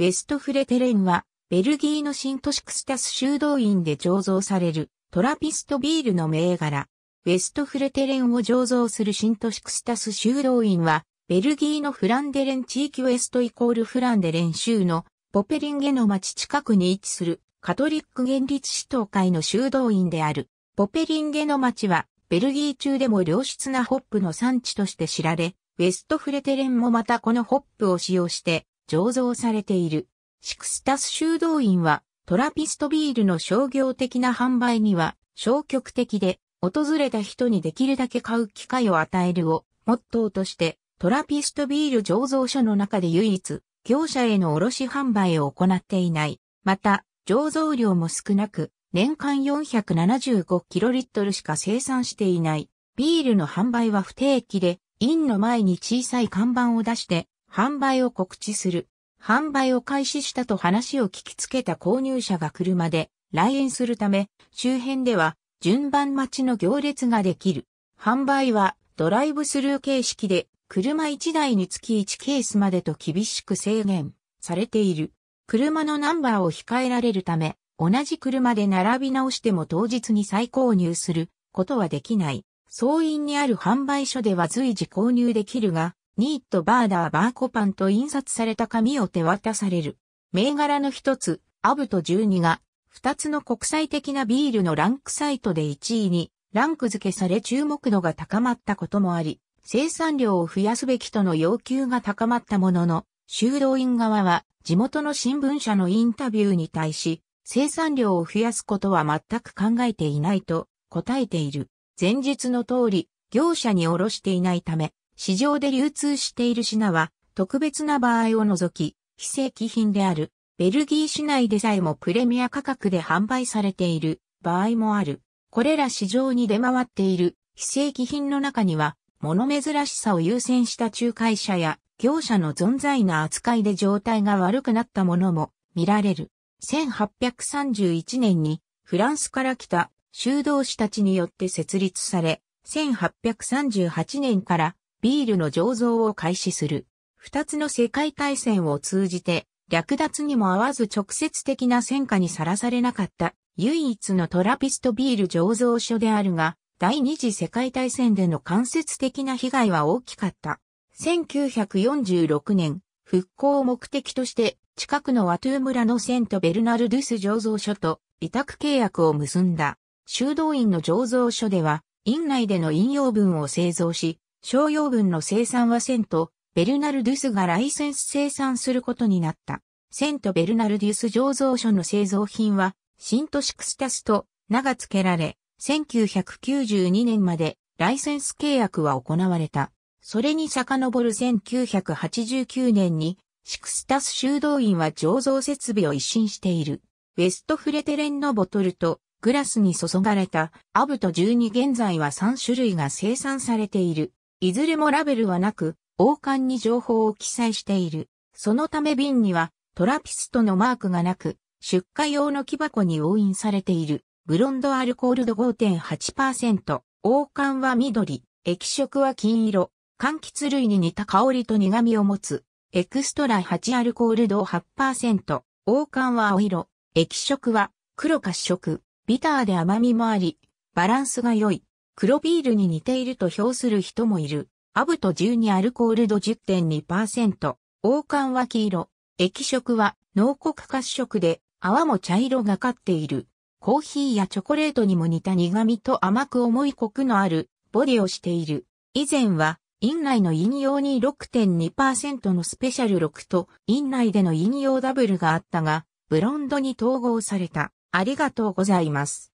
ウェストフレテレンは、ベルギーのシントシクスタス修道院で醸造される、トラピストビールの銘柄。ウェストフレテレンを醸造するシントシクスタス修道院は、ベルギーのフランデレン地域ウェストイコールフランデレン州のポペリンゲの町近くに位置するカトリック原立市東会の修道院である。ポペリンゲの町は、ベルギー中でも良質なホップの産地として知られ、ウェストフレテレンもまたこのホップを使用して、醸造されている。シクスタス修道院は、トラピストビールの商業的な販売には、消極的で、訪れた人にできるだけ買う機会を与えるを、モットーとして、トラピストビール醸造所の中で唯一、業者への卸販売を行っていない。また、醸造量も少なく、年間4 7 5トルしか生産していない。ビールの販売は不定期で、院の前に小さい看板を出して、販売を告知する。販売を開始したと話を聞きつけた購入者が車で来園するため、周辺では順番待ちの行列ができる。販売はドライブスルー形式で車1台につき1ケースまでと厳しく制限されている。車のナンバーを控えられるため、同じ車で並び直しても当日に再購入することはできない。総員にある販売所では随時購入できるが、ニートバーダーバーコパンと印刷された紙を手渡される。銘柄の一つ、アブト12が、二つの国際的なビールのランクサイトで1位に、ランク付けされ注目度が高まったこともあり、生産量を増やすべきとの要求が高まったものの、修道院側は地元の新聞社のインタビューに対し、生産量を増やすことは全く考えていないと答えている。前日の通り、業者に卸していないため、市場で流通している品は、特別な場合を除き、非正規品である。ベルギー市内でさえもプレミア価格で販売されている場合もある。これら市場に出回っている非正規品の中には、物珍しさを優先した仲介者や業者の存在な扱いで状態が悪くなったものも見られる。1831年にフランスから来た修道士たちによって設立され、1838年からビールの醸造を開始する。二つの世界大戦を通じて、略奪にも合わず直接的な戦火にさらされなかった唯一のトラピストビール醸造所であるが、第二次世界大戦での間接的な被害は大きかった。1946年、復興を目的として、近くのワトゥー村のセントベルナルドゥス醸造所と委託契約を結んだ。修道院の醸造所では、院内での飲用分を製造し、商用分の生産はセント、ベルナルデュスがライセンス生産することになった。セントベルナルデュス醸造所の製造品は、シントシクスタスと名が付けられ、1992年までライセンス契約は行われた。それに遡る1989年に、シクスタス修道院は醸造設備を一新している。ウェストフレテレンのボトルとグラスに注がれたアブと12現在は3種類が生産されている。いずれもラベルはなく、王冠に情報を記載している。そのため瓶にはトラピストのマークがなく、出荷用の木箱に押印されている。ブロンドアルコール度5.8%。王冠は緑。液色は金色。柑橘類に似た香りと苦味を持つ。エクストラ8アルコール度8%。王冠は青色。液色は黒褐色。ビターで甘みもあり、バランスが良い。黒ビールに似ていると評する人もいる。アブト12アルコール度10.2%、王冠は黄色、液色は濃黒褐色で泡も茶色がかっている。コーヒーやチョコレートにも似た苦味と甘く重いコクのあるボディをしている。以前は、院内の飲用に6.2%のスペシャル6と、院内での飲用ダブルがあったが、ブロンドに統合された。ありがとうございます。